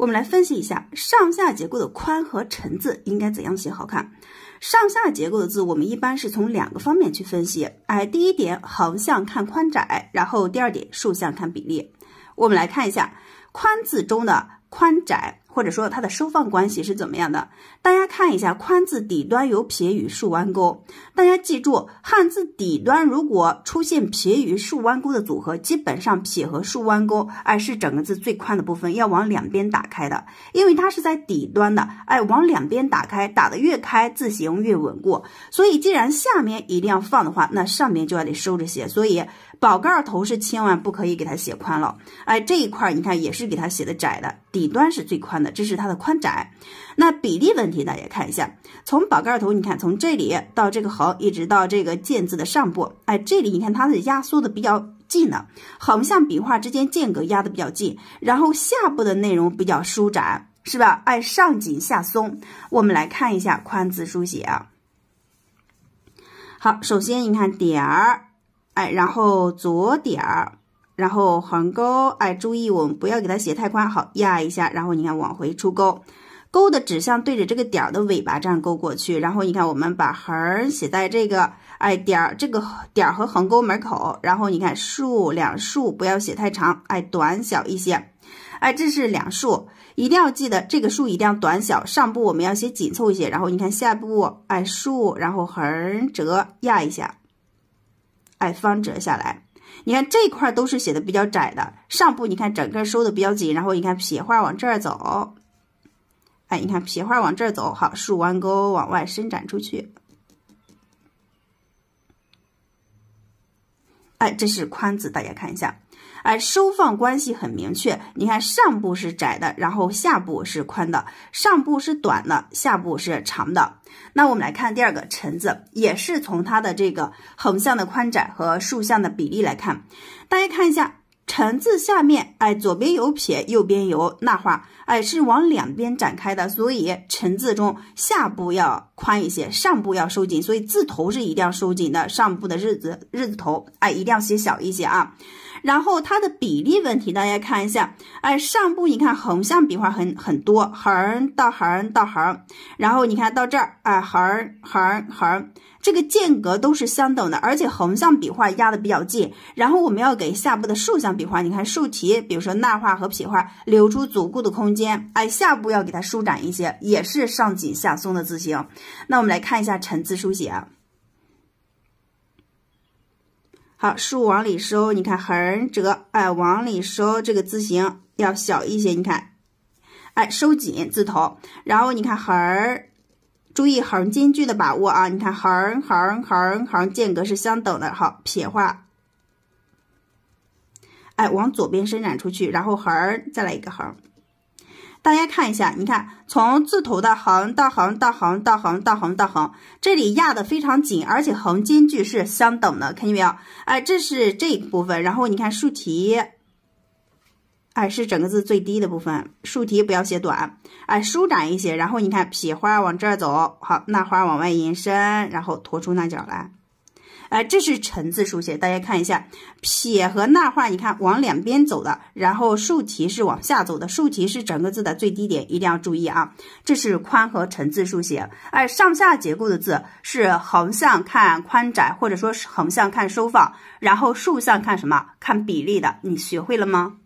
我们来分析一下上下结构的宽和沉字应该怎样写好看。上下结构的字，我们一般是从两个方面去分析。哎，第一点，横向看宽窄；然后第二点，竖向看比例。我们来看一下宽字中的。宽窄，或者说它的收放关系是怎么样的？大家看一下，宽字底端有撇与竖弯钩。大家记住，汉字底端如果出现撇与竖弯钩的组合，基本上撇和竖弯钩，哎，是整个字最宽的部分，要往两边打开的。因为它是在底端的，哎，往两边打开，打的越开，字形越稳固。所以，既然下面一定要放的话，那上面就要得收着写。所以，宝盖头是千万不可以给它写宽了。哎，这一块你看也是给它写的窄的。底端是最宽的，这是它的宽窄。那比例问题，大家看一下，从宝盖儿头，你看从这里到这个横，一直到这个见字的上部，哎，这里你看它是压缩的比较近的，横向笔画之间间隔压的比较近，然后下部的内容比较舒展，是吧？哎，上紧下松。我们来看一下宽字书写啊。好，首先你看点儿，哎，然后左点儿。然后横钩，哎，注意我们不要给它写太宽，好压一下，然后你看往回出钩，钩的指向对着这个点儿的尾巴这样勾过去，然后你看我们把横写在这个哎点儿这个点儿和横钩门口，然后你看竖两竖不要写太长，哎短小一些，哎这是两竖，一定要记得这个竖一定要短小，上部我们要写紧凑一些，然后你看下部哎竖，然后横折压一下，哎方折下来。你看这块都是写的比较窄的，上部你看整个收的比较紧，然后你看撇画往这儿走，哎，你看撇画往这儿走，好，竖弯钩往外伸展出去，哎，这是宽字，大家看一下。哎，收放关系很明确。你看，上部是窄的，然后下部是宽的；上部是短的，下部是长的。那我们来看第二个“橙”字，也是从它的这个横向的宽窄和竖向的比例来看。大家看一下，“橙”字下面，哎，左边有撇，右边有捺画，哎，是往两边展开的。所以“橙”字中下部要宽一些，上部要收紧。所以字头是一定要收紧的，上部的日字日字头，哎，一定要写小一些啊。然后它的比例问题，大家看一下，哎，上部你看横向笔画很很多，横到横到横，然后你看到这儿，哎，横横横，这个间隔都是相等的，而且横向笔画压的比较近。然后我们要给下部的竖向笔画，你看竖提，比如说捺画和撇画，留出足够的空间，哎，下部要给它舒展一些，也是上紧下松的字形。那我们来看一下“陈”字书写啊。好，竖往里收，你看横折，哎，往里收，这个字形要小一些，你看，哎，收紧字头，然后你看横儿，注意横间距的把握啊，你看横横横横间隔是相等的，好，撇画，哎，往左边伸展出去，然后横儿再来一个横。大家看一下，你看从字头的横到横到横到横到横到横，这里压的非常紧，而且横间距是相等的，看见没有？哎，这是这一部分。然后你看竖提，哎，是整个字最低的部分，竖提不要写短，哎，舒展一些。然后你看撇花往这儿走，好，捺花往外延伸，然后拖出那角来。哎，这是陈字书写，大家看一下，撇和捺画，你看往两边走的，然后竖提是往下走的，竖提是整个字的最低点，一定要注意啊。这是宽和陈字书写，哎，上下结构的字是横向看宽窄，或者说是横向看收放，然后竖向看什么？看比例的，你学会了吗？